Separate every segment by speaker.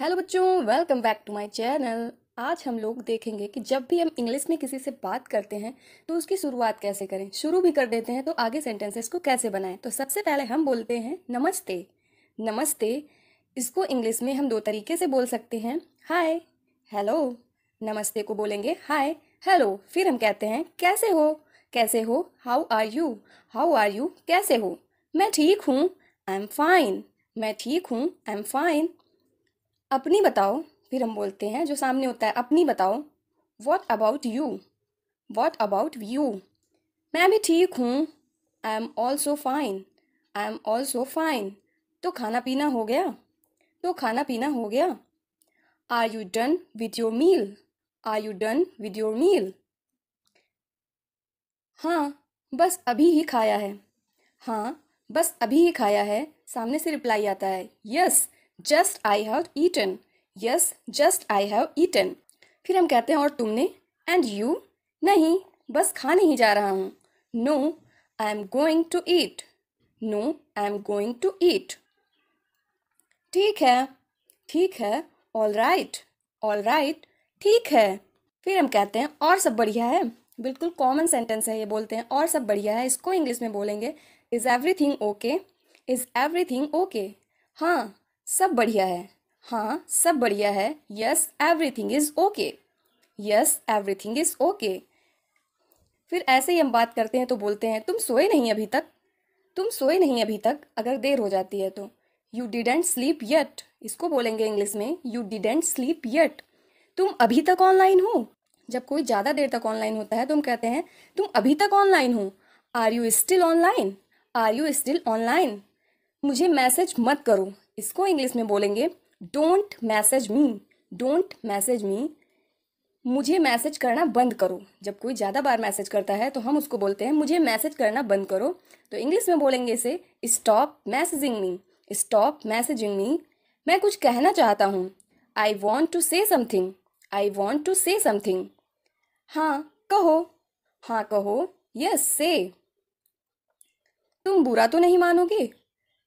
Speaker 1: hello बच्चों welcome back to my channel आज हम लोग देखेंगे कि जब भी हम इंग्लिश में किसी से बात करते हैं तो उसकी शुरुआत कैसे करें शुरू भी कर देते हैं तो आगे सेंटेंसेस को कैसे बनाएं तो सबसे पहले हम बोलते हैं नमस्ते नमस्ते इसको इंग्लिश में हम दो तरीके से बोल सकते हैं हाय हेलो नमस्ते को बोलेंगे हाय हेलो फिर हम कहते हैं कैसे हो कैसे हो how are you how are you कैसे हो मैं ठीक हूँ आई एम फाइन मैं ठीक हूँ आई एम फाइन अपनी बताओ फिर हम बोलते हैं जो सामने होता है अपनी बताओ what about you what about you मैं भी ठीक हूँ I am also fine I am also fine तो खाना पीना हो गया तो खाना पीना हो गया are you done with your meal are you done with your meal हाँ बस अभी ही खाया है हाँ बस अभी ही खाया है सामने से रिप्लाई आता है yes yes, just I have eaten yes just I have eaten फिर हम कहते हैं और तुमने एंड यू नहीं बस खा नहीं जा रहा हूँ no I am going to eat no I am going to eat ठीक है ठीक है ऑल राइट ऑल राइट ठीक है फिर हम कहते हैं और सब बढ़िया है बिल्कुल कॉमन सेंटेंस है ये बोलते हैं और सब बढ़िया है इसको इंग्लिश में बोलेंगे is everything okay is everything okay हाँ सब बढ़िया है हाँ सब बढ़िया है yes everything is okay yes everything is okay फिर ऐसे ही हम बात करते हैं तो बोलते हैं तुम सोए नहीं अभी तक तुम सोए नहीं अभी तक अगर देर हो जाती है तो यू डिडेंट स्लीप येट इसको बोलेंगे इंग्लिश में यू डिडेंट स्लीप येट तुम अभी तक ऑनलाइन हो जब कोई ज़्यादा देर तक ऑनलाइन होता है तो हम कहते हैं तुम अभी तक ऑनलाइन हो are you still online are you still online मुझे मैसेज मत करो इसको इंग्लिश में बोलेंगे don't message me don't message me मुझे मैसेज करना बंद करो जब कोई ज़्यादा बार मैसेज करता है तो हम उसको बोलते हैं मुझे मैसेज करना बंद करो तो इंग्लिश में बोलेंगे इसे stop messaging me stop messaging me मैं कुछ कहना चाहता हूँ I want to say something I want to say something हाँ कहो हाँ कहो यस से तुम बुरा तो नहीं मानोगे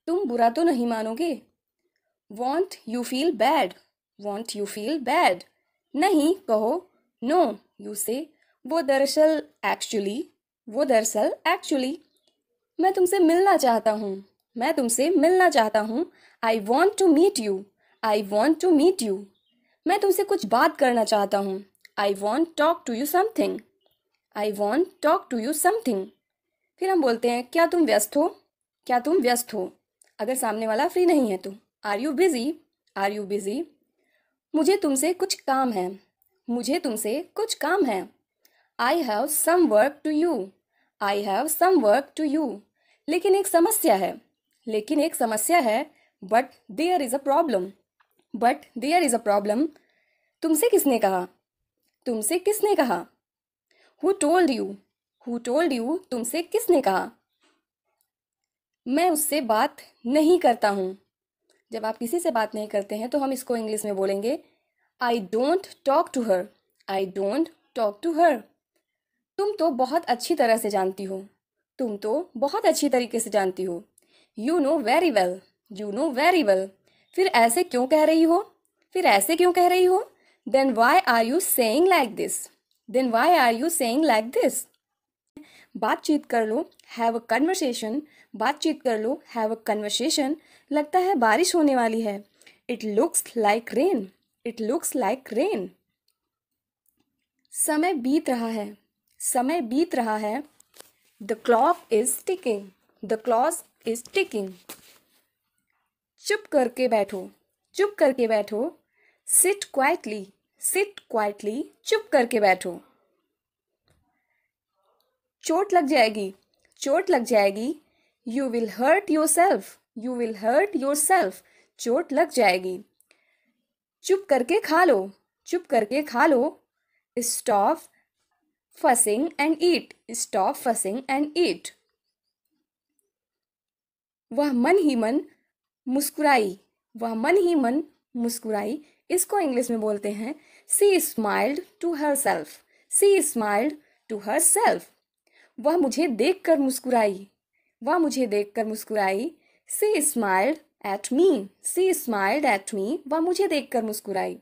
Speaker 1: तुम बुरा तो नहीं मानोगे won't you feel bad won't you feel bad नहीं कहो नो यू से वो दरअसल एक्चुअली वो दरअसल एक्चुअली मैं तुमसे मिलना चाहता हूँ मैं तुमसे मिलना चाहता हूँ I want to meet you I want to meet you मैं तुमसे कुछ बात करना चाहता हूँ I want talk to you something I want talk to you something फिर हम बोलते हैं क्या तुम व्यस्त हो क्या तुम व्यस्त हो अगर सामने वाला फ्री नहीं है तो are you busy are you busy मुझे तुमसे कुछ काम है मुझे तुमसे कुछ काम है I have some work to you I have some work to you लेकिन एक समस्या है लेकिन एक समस्या है but there is a problem but there is a problem तुमसे किसने कहा तुमसे किसने कहा who told you who told you तुमसे किसने कहा मैं उससे बात नहीं करता हूँ जब आप किसी से बात नहीं करते हैं तो हम इसको इंग्लिश में बोलेंगे I don't talk to her I don't talk to her तुम तो बहुत अच्छी तरह से जानती हो तुम तो बहुत अच्छी तरीके से जानती हो you know very well you know very well फिर ऐसे क्यों कह रही हो फिर ऐसे क्यों कह रही हो then why are you saying like this then why are you saying like this बातचीत कर लो हैव अ कन्वर्सेशन बातचीत कर लो हैव अ कन्वर्सेशन लगता है बारिश होने वाली है it looks like rain it looks like rain समय बीत रहा है समय बीत रहा है the clock is ticking the clock is ticking चुप करके बैठो चुप करके बैठो सिट क्वाइटली सिट क्वाइटली चुप करके बैठो चोट लग जाएगी चोट लग जाएगी you will hurt yourself you will hurt yourself चोट लग जाएगी चुप करके खा लो चुप करके खा लो stop fussing and eat stop fussing and eat वह मन ही मन मुस्कुराई वह मन ही मन मुस्कुराई इसको इंग्लिश में बोलते हैं she smiled to herself she smiled to herself वह मुझे देखकर मुस्कुराई वह मुझे देखकर मुस्कुराई she smiled at me she smiled at me वह मुझे देखकर मुस्कुराई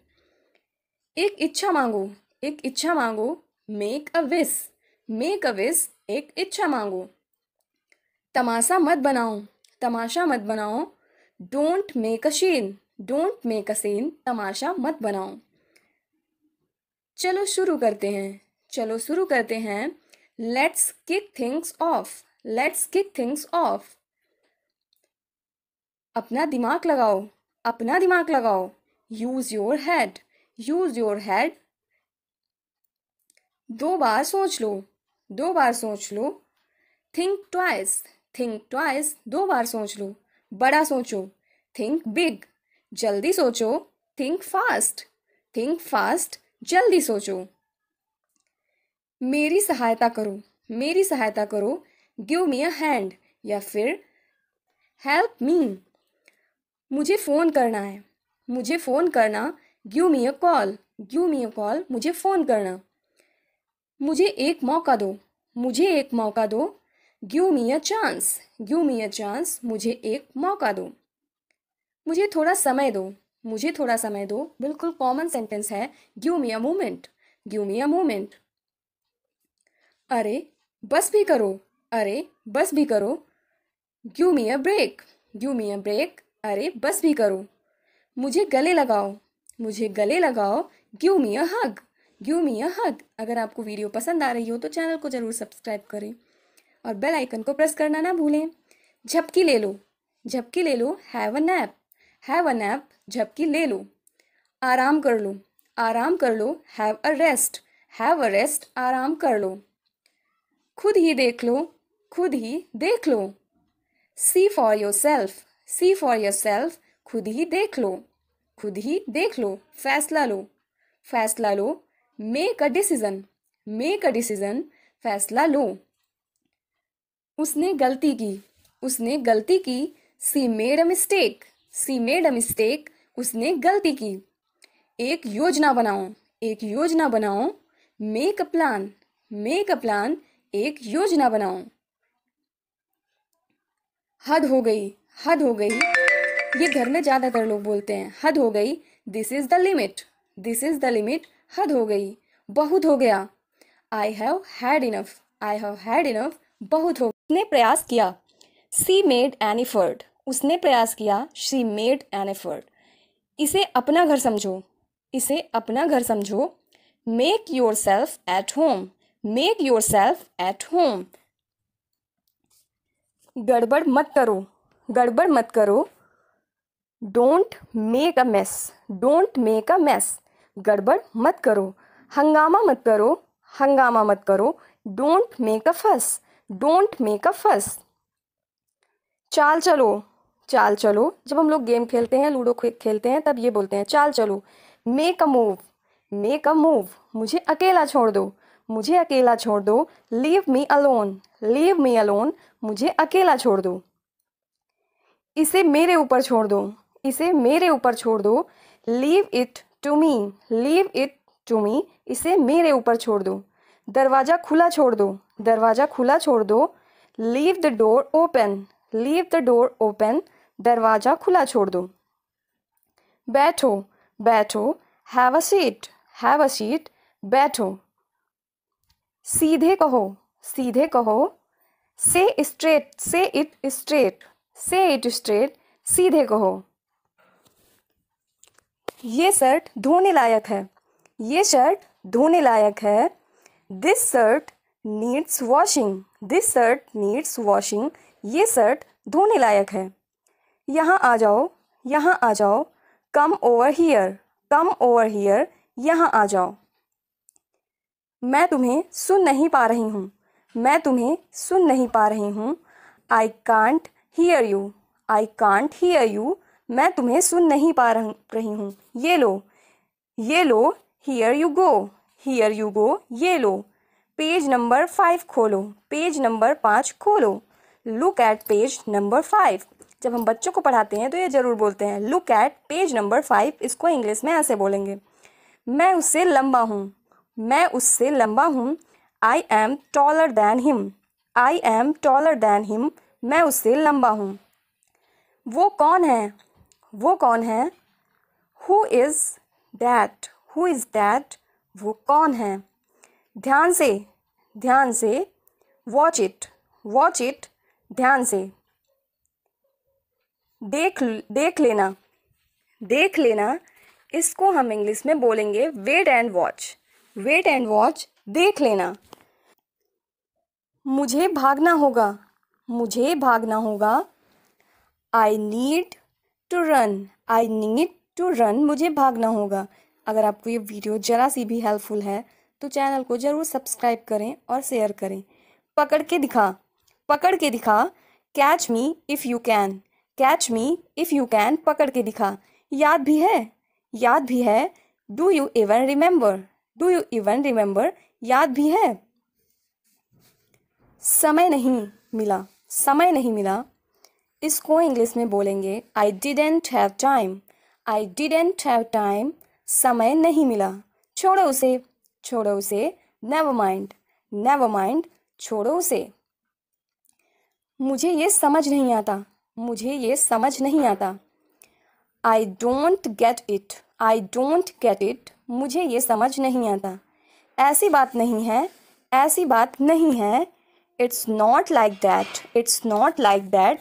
Speaker 1: एक इच्छा मांगो एक इच्छा मांगो मेक अ विस मेक अ विस एक इच्छा मांगो तमाशा मत बनाओ तमाशा मत बनाओ don't make a scene don't make a scene तमाशा मत बनाओ चलो शुरू करते हैं चलो शुरू करते हैं let's kick things off let's kick things off अपना दिमाग लगाओ अपना दिमाग लगाओ use your head use your head दो बार सोच लो दो बार सोच लो थिंक ट्वाइस थिंक ट्वाइस दो बार सोच लो बड़ा सोचो थिंक बिग जल्दी सोचो थिंक फास्ट थिंक फास्ट जल्दी सोचो मेरी सहायता करो मेरी सहायता करो गिव मी अ हैंड या फिर हेल्प मी मुझे फ़ोन करना है मुझे फ़ोन करना give me a call give me a call मुझे फ़ोन करना मुझे एक मौका दो मुझे एक मौका दो give me a chance give me a chance मुझे एक मौका दो मुझे थोड़ा समय दो मुझे थोड़ा समय दो बिल्कुल कॉमन सेंटेंस है give me a moment give me a moment अरे बस भी करो अरे बस भी करो give me a break give me a break अरे बस भी करो मुझे गले लगाओ मुझे गले लगाओ गिव मी अ हग गिव मी अ हग अगर आपको वीडियो पसंद आ रही हो तो चैनल को ज़रूर सब्सक्राइब करें और बेल आइकन को प्रेस करना ना भूलें झपकी ले लो झपकी ले लो have a nap have a nap झपकी ले लो आराम कर लो आराम कर लो have a rest have a rest आराम कर लो खुद ही देख लो खुद ही देख लो see for yourself see for yourself खुद ही देख लो खुद ही देख लो फैसला लो फैसला लो make a decision make a decision फैसला लो उसने गलती की उसने गलती की she made a mistake she made a mistake उसने गलती की एक योजना बनाओ एक योजना बनाओ make a plan make a plan एक योजना बनाओ हद हो गई हद हो गई ये घर में ज़्यादातर लोग बोलते हैं हद हो गई this is the limit this is the limit हद हो गई बहुत हो गया I have had enough I have had enough बहुत हो उसने प्रयास किया सी मेड एन एफर्ट उसने प्रयास किया शी मेड एन एफर्ट इसे अपना घर समझो इसे अपना घर समझो make yourself at home make yourself at home गड़बड़ मत करो गड़बड़ मत करो don't make a mess don't make a mess गड़बड़ मत करो हंगामा मत करो हंगामा मत करो डोंट मेक अ फस डोंट मेक अ फस चाल चलो चाल चलो जब हम लोग गेम खेलते हैं लूडो खेलते हैं तब ये बोलते हैं चाल चलो make a move make a move मुझे अकेला छोड़ दो मुझे अकेला छोड़ दो leave me alone leave me alone मुझे अकेला छोड़ दो इसे मेरे ऊपर छोड़ दो इसे मेरे ऊपर छोड़ दो leave it to me leave it to me इसे मेरे ऊपर छोड़ दो दरवाज़ा खुला छोड़ दो दरवाज़ा खुला छोड़ दो leave the door open leave the door open दरवाज़ा खुला छोड़ दो बैठो बैठो have a seat have a seat बैठो सीधे कहो सीधे कहो say straight say it straight say it straight सीधे कहो ये शर्ट धोने लायक है ये शर्ट धोने लायक है this shirt needs washing this shirt needs washing ये शर्ट धोने लायक है यहाँ आ जाओ यहाँ आ जाओ come over here come over here यहाँ आ जाओ मैं तुम्हें सुन नहीं पा रही हूँ मैं तुम्हें सुन नहीं पा रही हूँ I can't hear you I can't hear you मैं तुम्हें सुन नहीं पा रही हूँ ये लो ये लो here you go here you go ये लो पेज नंबर फाइव खोलो पेज नंबर पाँच खोलो look at page number five जब हम बच्चों को पढ़ाते हैं तो ये ज़रूर बोलते हैं look at page number five इसको इंग्लिश में ऐसे बोलेंगे मैं उससे लंबा हूँ मैं उससे लंबा हूँ I am taller than him I am taller than him मैं उससे लंबा हूँ वो कौन है वो कौन है who is that who is that वो कौन है ध्यान से ध्यान से वॉच इट वॉच इट ध्यान से देख देख लेना देख लेना इसको हम इंग्लिश में बोलेंगे wait and watch wait and watch देख लेना मुझे भागना होगा मुझे भागना होगा I need to run I need to run मुझे भागना होगा अगर आपको ये वीडियो ज़रा सी भी हेल्पफुल है तो चैनल को ज़रूर सब्सक्राइब करें और शेयर करें पकड़ के दिखा पकड़ के दिखा catch me if you can catch me if you can पकड़ के दिखा याद भी है याद भी है do you even remember do you even remember याद भी है समय नहीं मिला समय नहीं मिला इसको इंग्लिश में बोलेंगे I didn't have time I didn't have time समय नहीं मिला छोड़ो उसे छोड़ो उसे नेवर माइंड नेवर माइंड छोड़ो उसे मुझे ये समझ नहीं आता मुझे ये समझ नहीं आता I don't get it I don't get it मुझे ये समझ नहीं आता ऐसी बात नहीं है ऐसी बात नहीं है it's not like that it's not like that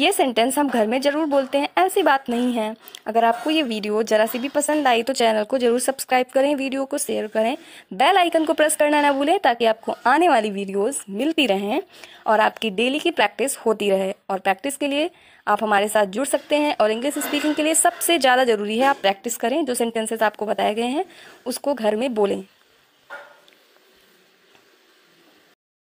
Speaker 1: ये सेंटेंस हम घर में ज़रूर बोलते हैं ऐसी बात नहीं है अगर आपको ये वीडियो ज़रा सी भी पसंद आई तो चैनल को ज़रूर सब्सक्राइब करें वीडियो को शेयर करें बेल आइकन को प्रेस करना ना भूलें ताकि आपको आने वाली वीडियोस मिलती रहें और आपकी डेली की प्रैक्टिस होती रहे और प्रैक्टिस के लिए आप हमारे साथ जुड़ सकते हैं और इंग्लिश स्पीकिंग के लिए सबसे ज़्यादा ज़रूरी है आप प्रैक्टिस करें जो सेंटेंसेस आपको बताए गए हैं उसको घर में बोलें